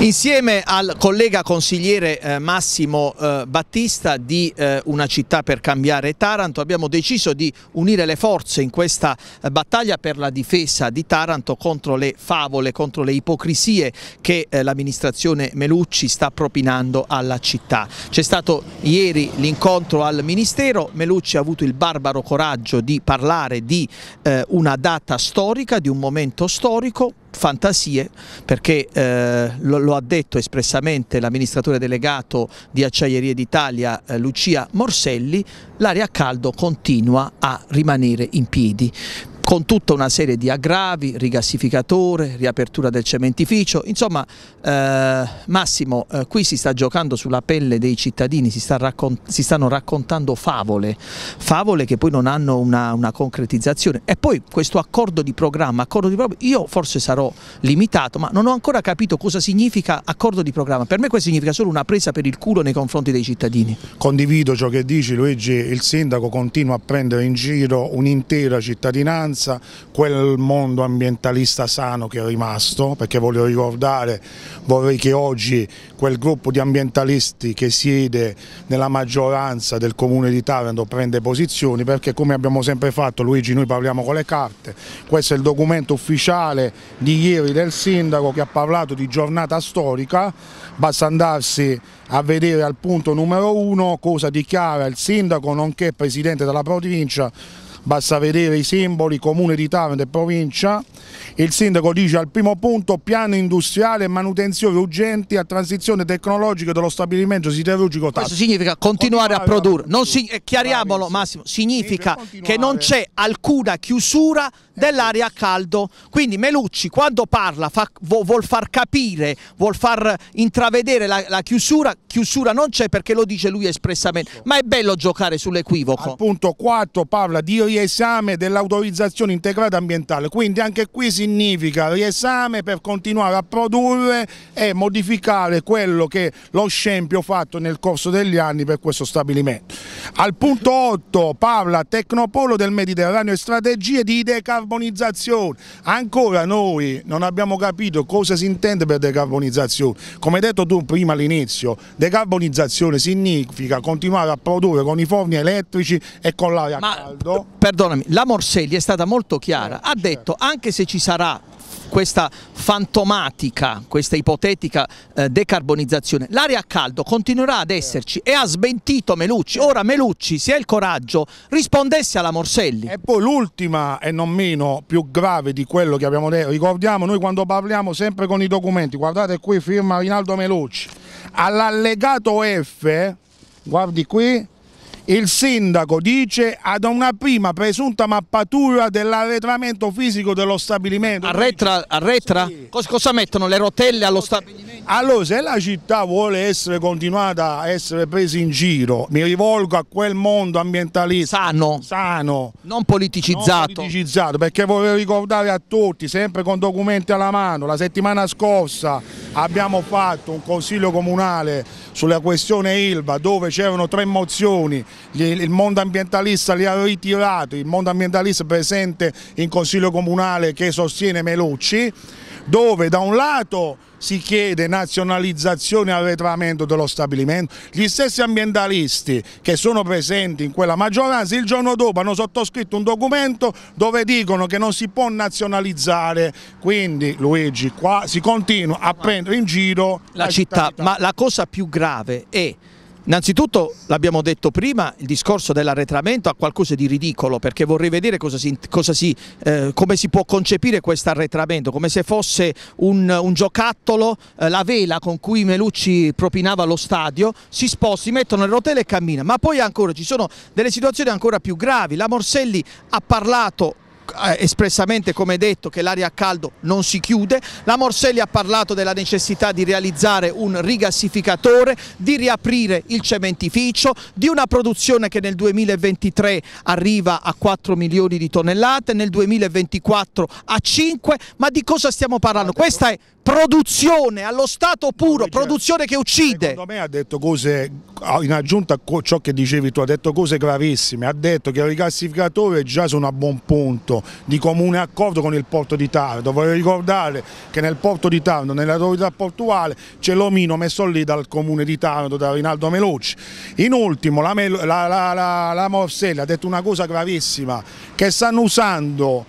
Insieme al collega consigliere eh, Massimo eh, Battista di eh, Una città per cambiare Taranto abbiamo deciso di unire le forze in questa battaglia per la difesa di Taranto contro le favole, contro le ipocrisie che l'amministrazione Melucci sta propinando alla città. C'è stato ieri l'incontro al Ministero, Melucci ha avuto il barbaro coraggio di parlare di una data storica, di un momento storico, fantasie perché eh, lo, lo, ha detto espressamente l'amministratore delegato di Acciaierie d'Italia eh, Lucia Morselli, l'aria a caldo continua a rimanere in piedi con tutta una serie di aggravi, rigassificatore, riapertura del cementificio, insomma eh, Massimo eh, qui si sta giocando sulla pelle dei cittadini, si, sta raccont si stanno raccontando favole, favole che poi non hanno una, una, concretizzazione e poi questo accordo di programma, accordo di programma, io forse sarò limitato ma non ho ancora capito cosa significa accordo di programma, per me questo significa solo una presa per il culo nei confronti dei cittadini. Condivido ciò che dici Luigi, il sindaco continua a prendere in giro un'intera cittadinanza maggioranza quel mondo ambientalista sano che è rimasto, perché voglio ricordare, vorrei che oggi quel gruppo di ambientalisti che siede nella maggioranza del comune di Taranto prenda posizioni, perché come abbiamo sempre fatto Luigi noi parliamo con le carte, questo è il documento ufficiale di ieri del sindaco che ha parlato di giornata storica, basta andarsi a vedere al punto numero uno cosa dichiara il sindaco nonché presidente della provincia basta vedere i simboli, comune di Taranto e provincia, il sindaco dice al primo punto piano industriale e manutenzione urgenti a transizione tecnologica dello stabilimento siderurgico Taranto. Questo significa continuare, continuare a produrre, non si, eh, chiariamolo Massimo, significa che non c'è alcuna chiusura dell'aria a eh caldo, quindi Melucci quando parla fa, vuol far capire, vuol far intravedere la, la chiusura, chiusura non c'è perché lo dice lui espressamente, ma è bello giocare sull'equivoco. Al punto 4 parla di riesame dell'autorizzazione integrata ambientale, quindi anche qui significa riesame per continuare a produrre e modificare quello che lo scempio fatto nel corso degli anni per questo stabilimento. Al punto 8 parla Tecnopolo del Mediterraneo e strategie di decarbonizzazione, ancora noi non abbiamo capito cosa si intende per decarbonizzazione, come detto tu prima all'inizio, decarbonizzazione significa continuare a produrre con i forni elettrici e con l'aria a caldo perdonami, la Morselli è stata molto chiara, certo, ha certo. detto anche se ci sarà questa fantomatica, questa ipotetica eh, decarbonizzazione. L'aria a caldo continuerà ad certo. esserci e ha smentito Melucci. Ora Melucci, se ha il coraggio, rispondesse alla Morselli. E poi l'ultima e non meno più grave di quello che abbiamo detto, ricordiamo noi quando parliamo sempre con i documenti, guardate qui firma Rinaldo Melucci, all'allegato F, guardi qui, il sindaco dice ad una prima presunta mappatura dell'arretramento fisico dello stabilimento. Arretra? arretra? Sì. Cosa, cosa mettono le rotelle allo stabilimento? Allora se la città vuole essere continuata a essere presa in giro, mi rivolgo a quel mondo ambientalista. Sano. Sano. Non politicizzato. Non politicizzato perché vorrei ricordare a tutti, sempre con documenti alla mano, la settimana scorsa abbiamo fatto un consiglio comunale sulla questione Ilva dove c'erano tre mozioni il mondo ambientalista li ha ritirati, il mondo ambientalista presente in Consiglio Comunale che sostiene Melucci, dove da un lato si chiede nazionalizzazione e arretramento dello stabilimento, gli stessi ambientalisti che sono presenti in quella maggioranza il giorno dopo hanno sottoscritto un documento dove dicono che non si può nazionalizzare, quindi Luigi qua si continua a prendere in giro la, la città, ma la cosa più grave è Innanzitutto, l'abbiamo detto prima, il discorso dell'arretramento ha qualcosa di ridicolo perché vorrei vedere cosa si, cosa si, eh, come si può concepire questo arretramento, come se fosse un, un giocattolo, eh, la vela con cui Melucci propinava lo stadio, si sposta, si mettono le rotelle e cammina, ma poi ancora ci sono delle situazioni ancora più gravi, la Morselli ha parlato eh, espressamente come detto che l'aria a caldo non si chiude, la Morselli ha parlato della necessità di realizzare un rigassificatore, di riaprire il cementificio, di una produzione che nel 2023 arriva a 4 milioni di tonnellate, nel 2024 a 5, ma di cosa stiamo parlando? Questa è produzione allo stato puro, produzione che uccide. Secondo me ha detto cose Ah, in aggiunta a ciò che dicevi tu ha detto cose gravissime, ha detto che il ricassificatore già sono a buon punto di comune accordo con il porto di Tardo, vorrei ricordare che nel porto di Tardo, nell'autorità portuale c'è l'omino messo lì dal comune di Tardo, da Rinaldo Melucci. In ultimo la, Mel la, la, la Morselli ha detto una cosa gravissima, che stanno usando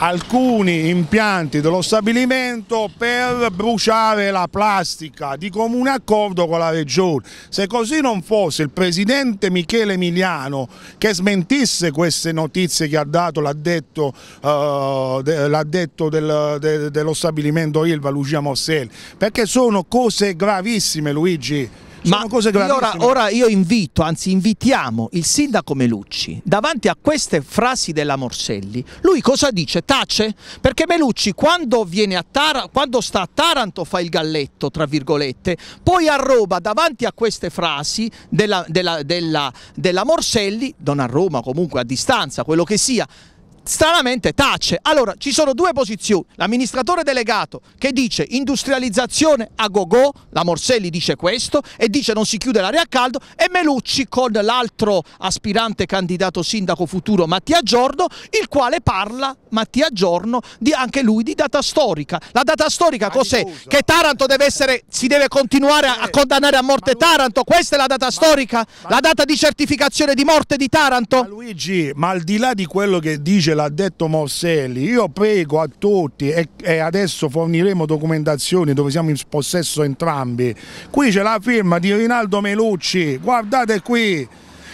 alcuni impianti dello stabilimento per bruciare la plastica di comune accordo con la regione. Se così non fosse il presidente Michele Emiliano che smentisse queste notizie che ha dato l'addetto uh, eh, de, del, de, dello stabilimento Ilva Lucia Morselli, perché sono cose gravissime Luigi. Ma io ora, ora, io invito, anzi invitiamo il sindaco Melucci, davanti a queste frasi della Morselli, lui cosa dice? Tace? Perché Melucci quando, quando sta a Taranto fa il galletto, tra virgolette, poi a Roma davanti a queste frasi della, della, della, della Morselli, non a Roma comunque a distanza, quello che sia, stranamente tace. Allora ci sono due posizioni, l'amministratore delegato che dice industrializzazione a go go, la Morselli dice questo e dice non si chiude l'aria a caldo e Melucci con l'altro aspirante candidato sindaco futuro Mattia Giorno, il quale parla Mattia Giorno di, anche lui di data storica. La data storica cos'è? Che Taranto deve essere, si deve continuare a, a eh. condannare a morte Taranto? Questa è la data storica? La data di certificazione di morte di Taranto? Ma Luigi, ma al di là di quello che dice l'ha detto Morselli, io prego a tutti e, e, adesso forniremo documentazioni dove siamo in possesso entrambi. Qui c'è la firma di Rinaldo Melucci, guardate qui.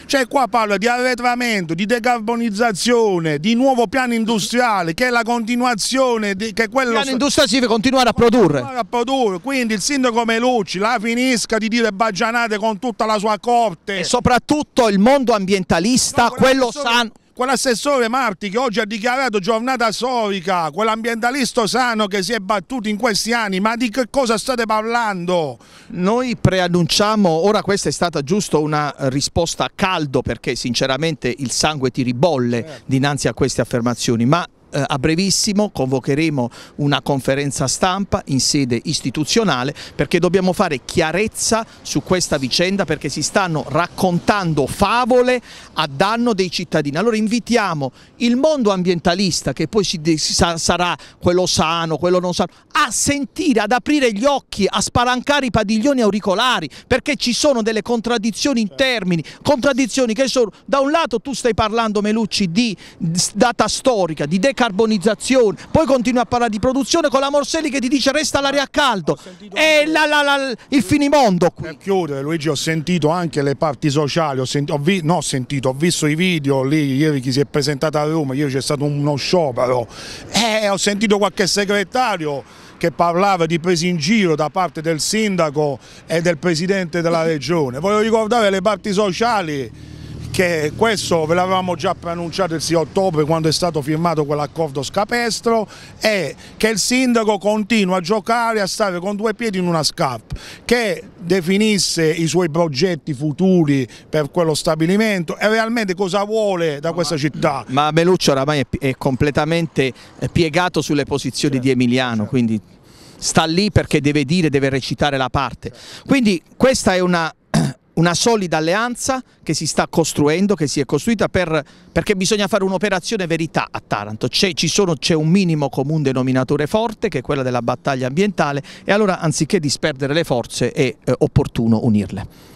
c'è cioè, qua parla di arretramento, di decarbonizzazione, di nuovo piano industriale, che è la continuazione di che quello... Il piano industriale si deve continuare a produrre. Continuare a produrre, quindi il sindaco Melucci la finisca di dire bagianate con tutta la sua corte. E soprattutto il mondo ambientalista, no, quello persone quell'assessore Marti che oggi ha dichiarato giornata storica, quell'ambientalista sano che si è battuto in questi anni, ma di che cosa state parlando? Noi preannunciamo, ora questa è stata giusto una risposta a caldo perché sinceramente il sangue ti ribolle certo. dinanzi a queste affermazioni, ma eh, a brevissimo convocheremo una conferenza stampa in sede istituzionale perché dobbiamo fare chiarezza su questa vicenda perché si stanno raccontando favole a danno dei cittadini. Allora invitiamo il mondo ambientalista che poi si, sa, sarà quello sano, quello non sano, a sentire, ad aprire gli occhi, a spalancare i padiglioni auricolari perché ci sono delle contraddizioni in termini, contraddizioni che sono da un lato tu stai parlando Melucci di data storica, di decadenza decarbonizzazione, poi continui a parlare di produzione con la Morselli che ti dice resta l'aria a caldo, è eh, la, la, la, il finimondo qui. Per chiudere Luigi ho sentito anche le parti sociali, ho, senti, ho, vi, no, ho sentito, ho visto i video lì, ieri chi si è presentato a Roma, ieri c'è stato uno sciopero, eh, ho sentito qualche segretario che parlava di presi in giro da parte del sindaco e del presidente della eh. regione. Voglio ricordare le parti sociali che questo ve l'avevamo già preannunciato il 6 ottobre quando è stato firmato quell'accordo scapestro e che il sindaco continua a giocare, a stare con due piedi in una scarpa, che definisse i suoi progetti futuri per quello stabilimento e realmente cosa vuole da questa città. Ma Meluccio oramai è, è completamente piegato sulle posizioni certo, di Emiliano, certo. quindi sta lì perché deve dire, deve recitare la parte. Quindi questa è una una solida alleanza che si sta costruendo, che si è costruita per, perché bisogna fare un'operazione verità a Taranto, c'è un minimo comune denominatore forte che è quella della battaglia ambientale e allora anziché disperdere le forze è eh, opportuno unirle.